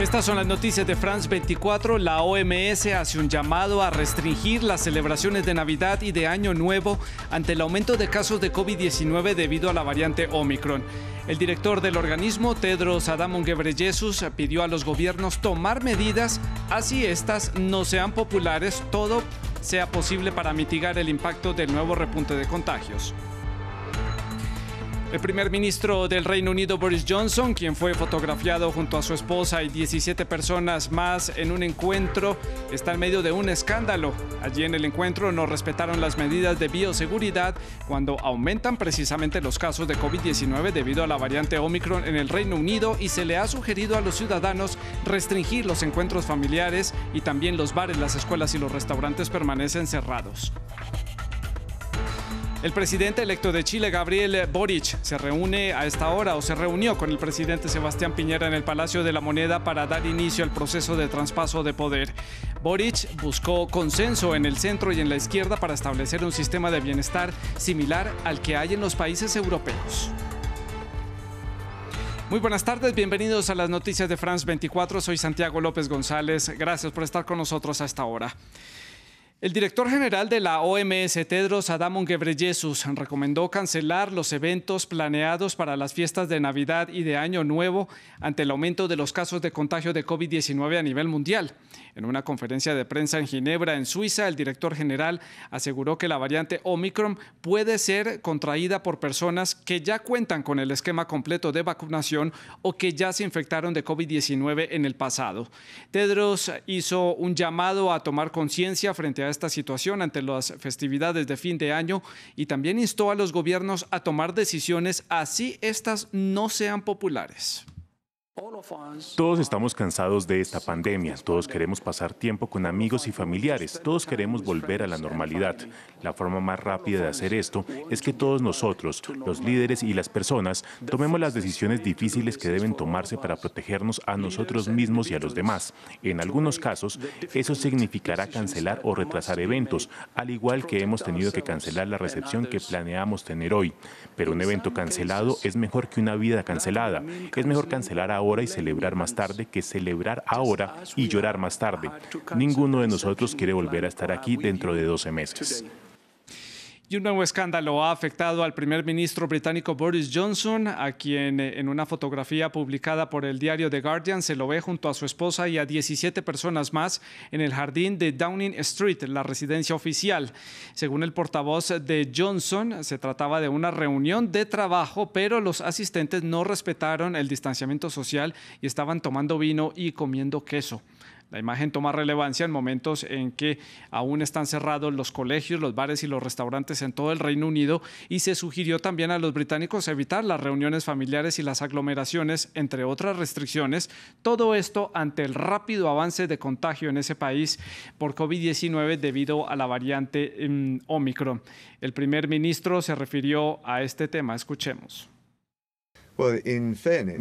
Estas son las noticias de France 24. La OMS hace un llamado a restringir las celebraciones de Navidad y de Año Nuevo ante el aumento de casos de COVID-19 debido a la variante Omicron. El director del organismo, Tedros Adhanom Ghebreyesus, pidió a los gobiernos tomar medidas así estas no sean populares, todo sea posible para mitigar el impacto del nuevo repunte de contagios. El primer ministro del Reino Unido Boris Johnson, quien fue fotografiado junto a su esposa y 17 personas más en un encuentro, está en medio de un escándalo. Allí en el encuentro no respetaron las medidas de bioseguridad cuando aumentan precisamente los casos de COVID-19 debido a la variante Omicron en el Reino Unido y se le ha sugerido a los ciudadanos restringir los encuentros familiares y también los bares, las escuelas y los restaurantes permanecen cerrados. El presidente electo de Chile, Gabriel Boric, se reúne a esta hora o se reunió con el presidente Sebastián Piñera en el Palacio de la Moneda para dar inicio al proceso de traspaso de poder. Boric buscó consenso en el centro y en la izquierda para establecer un sistema de bienestar similar al que hay en los países europeos. Muy buenas tardes, bienvenidos a las noticias de France 24. Soy Santiago López González. Gracias por estar con nosotros a esta hora. El director general de la OMS, Tedros Adamon Ghebreyesus, recomendó cancelar los eventos planeados para las fiestas de Navidad y de Año Nuevo ante el aumento de los casos de contagio de COVID-19 a nivel mundial. En una conferencia de prensa en Ginebra, en Suiza, el director general aseguró que la variante Omicron puede ser contraída por personas que ya cuentan con el esquema completo de vacunación o que ya se infectaron de COVID-19 en el pasado. Tedros hizo un llamado a tomar conciencia frente a esta situación ante las festividades de fin de año y también instó a los gobiernos a tomar decisiones así estas no sean populares. Todos estamos cansados de esta pandemia, todos queremos pasar tiempo con amigos y familiares, todos queremos volver a la normalidad. La forma más rápida de hacer esto es que todos nosotros, los líderes y las personas, tomemos las decisiones difíciles que deben tomarse para protegernos a nosotros mismos y a los demás. En algunos casos, eso significará cancelar o retrasar eventos, al igual que hemos tenido que cancelar la recepción que planeamos tener hoy. Pero un evento cancelado es mejor que una vida cancelada, es mejor cancelar ahora y celebrar más tarde que celebrar ahora y llorar más tarde. Ninguno de nosotros quiere volver a estar aquí dentro de 12 meses. Y un nuevo escándalo ha afectado al primer ministro británico Boris Johnson, a quien eh, en una fotografía publicada por el diario The Guardian se lo ve junto a su esposa y a 17 personas más en el jardín de Downing Street, la residencia oficial. Según el portavoz de Johnson, se trataba de una reunión de trabajo, pero los asistentes no respetaron el distanciamiento social y estaban tomando vino y comiendo queso. La imagen toma relevancia en momentos en que aún están cerrados los colegios, los bares y los restaurantes en todo el Reino Unido y se sugirió también a los británicos evitar las reuniones familiares y las aglomeraciones, entre otras restricciones. Todo esto ante el rápido avance de contagio en ese país por COVID-19 debido a la variante mm, Omicron. El primer ministro se refirió a este tema. Escuchemos.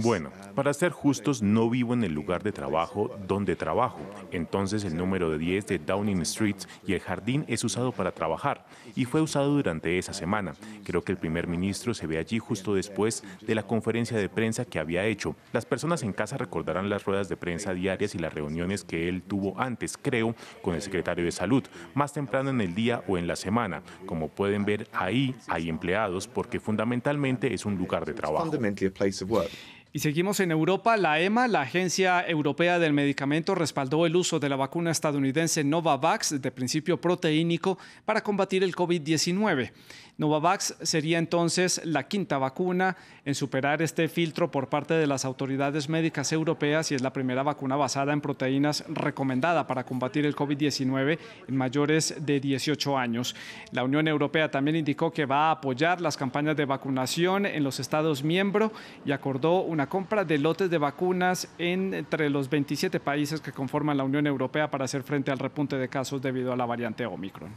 Bueno, para ser justos, no vivo en el lugar de trabajo donde trabajo. Entonces el número de 10 de Downing Street y el jardín es usado para trabajar y fue usado durante esa semana. Creo que el primer ministro se ve allí justo después de la conferencia de prensa que había hecho. Las personas en casa recordarán las ruedas de prensa diarias y las reuniones que él tuvo antes, creo, con el secretario de salud, más temprano en el día o en la semana. Como pueden ver, ahí hay empleados porque fundamentalmente es un lugar de trabajo. a place of work? Y seguimos en Europa. La EMA, la Agencia Europea del Medicamento, respaldó el uso de la vacuna estadounidense Novavax de principio proteínico para combatir el COVID-19. Novavax sería entonces la quinta vacuna en superar este filtro por parte de las autoridades médicas europeas y es la primera vacuna basada en proteínas recomendada para combatir el COVID-19 en mayores de 18 años. La Unión Europea también indicó que va a apoyar las campañas de vacunación en los Estados miembros y acordó una compra de lotes de vacunas entre los 27 países que conforman la Unión Europea para hacer frente al repunte de casos debido a la variante Omicron.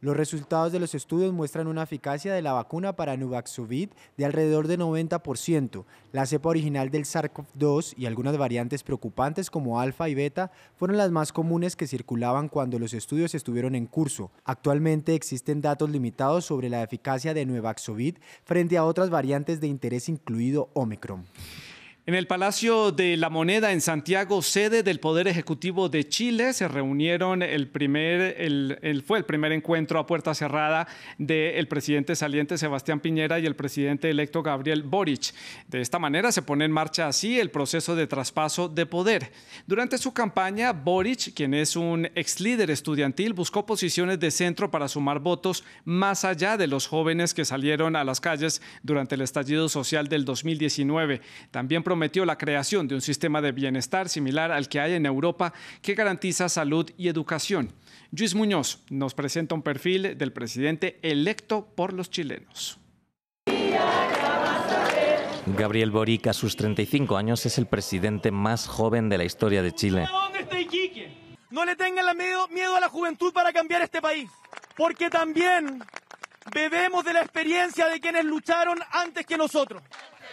Los resultados de los estudios muestran una eficacia de la vacuna para Nuvaxovid de alrededor de 90%. La cepa original del SARS-CoV-2 y algunas variantes preocupantes como alfa y beta fueron las más comunes que circulaban cuando los estudios estuvieron en curso. Actualmente existen datos limitados sobre la eficacia de Nuvaxovid frente a otras variantes de interés incluido Omicron. En el Palacio de la Moneda en Santiago, sede del Poder Ejecutivo de Chile, se reunieron el primer, el, fue el primer encuentro a puerta cerrada del presidente saliente Sebastián Piñera y el presidente electo Gabriel Boric. De esta manera se pone en marcha así el proceso de traspaso de poder. Durante su campaña, Boric, quien es un ex líder estudiantil, buscó posiciones de centro para sumar votos más allá de los jóvenes que salieron a las calles durante el estallido social del 2019. También prometió la creación de un sistema de bienestar similar al que hay en Europa que garantiza salud y educación. Luis Muñoz nos presenta un perfil del presidente electo por los chilenos. Gabriel Boric, a sus 35 años, es el presidente más joven de la historia de Chile. No le tengan miedo, miedo a la juventud para cambiar este país, porque también bebemos de la experiencia de quienes lucharon antes que nosotros.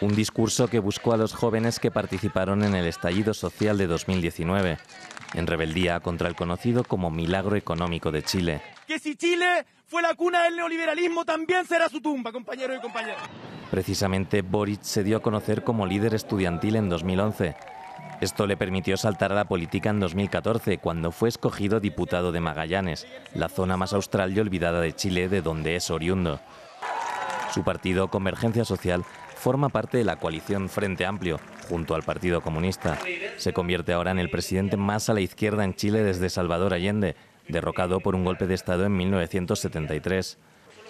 Un discurso que buscó a los jóvenes que participaron en el estallido social de 2019, en rebeldía contra el conocido como milagro económico de Chile. Que si Chile fue la cuna del neoliberalismo, también será su tumba, compañeros y compañeras. Precisamente Boric se dio a conocer como líder estudiantil en 2011. Esto le permitió saltar a la política en 2014, cuando fue escogido diputado de Magallanes, la zona más austral y olvidada de Chile de donde es oriundo. Su partido, Convergencia Social, forma parte de la coalición Frente Amplio, junto al Partido Comunista. Se convierte ahora en el presidente más a la izquierda en Chile desde Salvador Allende, derrocado por un golpe de Estado en 1973.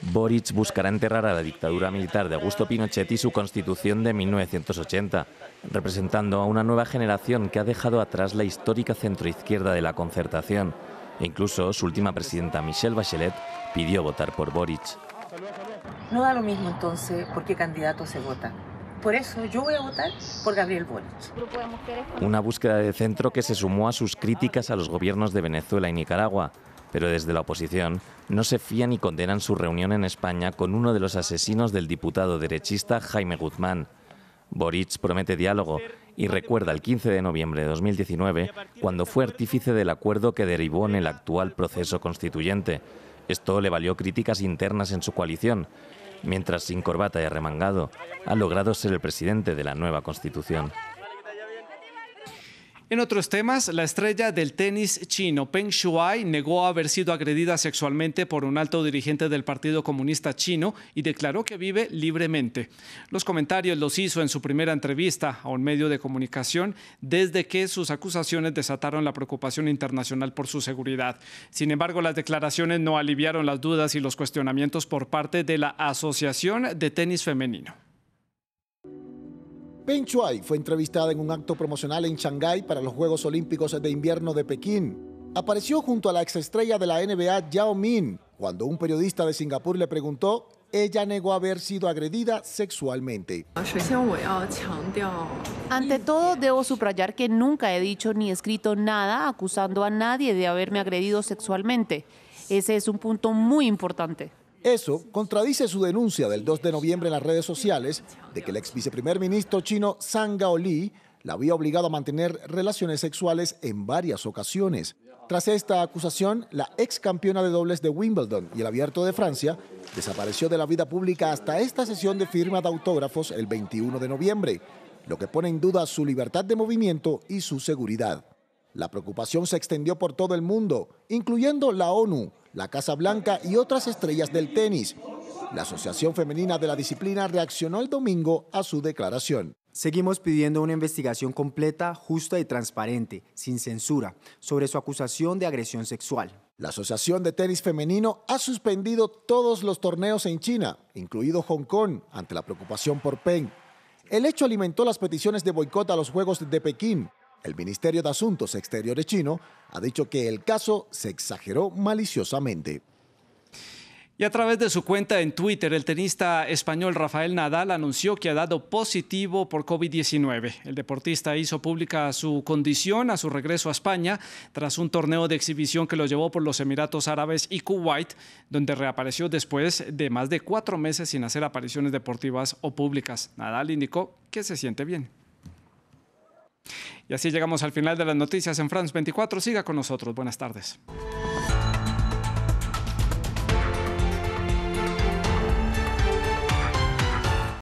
Boric buscará enterrar a la dictadura militar de Augusto Pinochet y su constitución de 1980, representando a una nueva generación que ha dejado atrás la histórica centroizquierda de la concertación. incluso su última presidenta Michelle Bachelet pidió votar por Boric. No da lo mismo entonces por qué candidato se vota. Por eso yo voy a votar por Gabriel Boric. Una búsqueda de centro que se sumó a sus críticas a los gobiernos de Venezuela y Nicaragua. Pero desde la oposición no se fían y condenan su reunión en España con uno de los asesinos del diputado derechista Jaime Guzmán. Boric promete diálogo y recuerda el 15 de noviembre de 2019 cuando fue artífice del acuerdo que derivó en el actual proceso constituyente. Esto le valió críticas internas en su coalición, mientras sin corbata y arremangado ha logrado ser el presidente de la nueva Constitución. En otros temas, la estrella del tenis chino Peng Shuai negó haber sido agredida sexualmente por un alto dirigente del Partido Comunista Chino y declaró que vive libremente. Los comentarios los hizo en su primera entrevista a un medio de comunicación desde que sus acusaciones desataron la preocupación internacional por su seguridad. Sin embargo, las declaraciones no aliviaron las dudas y los cuestionamientos por parte de la Asociación de Tenis Femenino. Peng Shuai fue entrevistada en un acto promocional en Shanghái para los Juegos Olímpicos de Invierno de Pekín. Apareció junto a la exestrella de la NBA Yao Min. Cuando un periodista de Singapur le preguntó, ella negó haber sido agredida sexualmente. Ante todo, debo subrayar que nunca he dicho ni escrito nada acusando a nadie de haberme agredido sexualmente. Ese es un punto muy importante. Eso contradice su denuncia del 2 de noviembre en las redes sociales de que el ex viceprimer ministro chino Zhang Gaoli la había obligado a mantener relaciones sexuales en varias ocasiones. Tras esta acusación, la ex campeona de dobles de Wimbledon y el Abierto de Francia desapareció de la vida pública hasta esta sesión de firma de autógrafos el 21 de noviembre, lo que pone en duda su libertad de movimiento y su seguridad. La preocupación se extendió por todo el mundo, incluyendo la ONU, la Casa Blanca y otras estrellas del tenis. La Asociación Femenina de la Disciplina reaccionó el domingo a su declaración. Seguimos pidiendo una investigación completa, justa y transparente, sin censura, sobre su acusación de agresión sexual. La Asociación de Tenis Femenino ha suspendido todos los torneos en China, incluido Hong Kong, ante la preocupación por Peng. El hecho alimentó las peticiones de boicot a los Juegos de Pekín, el Ministerio de Asuntos Exteriores chino ha dicho que el caso se exageró maliciosamente. Y a través de su cuenta en Twitter, el tenista español Rafael Nadal anunció que ha dado positivo por COVID-19. El deportista hizo pública su condición a su regreso a España tras un torneo de exhibición que lo llevó por los Emiratos Árabes y Kuwait, donde reapareció después de más de cuatro meses sin hacer apariciones deportivas o públicas. Nadal indicó que se siente bien. Y así llegamos al final de las noticias en France 24. Siga con nosotros. Buenas tardes.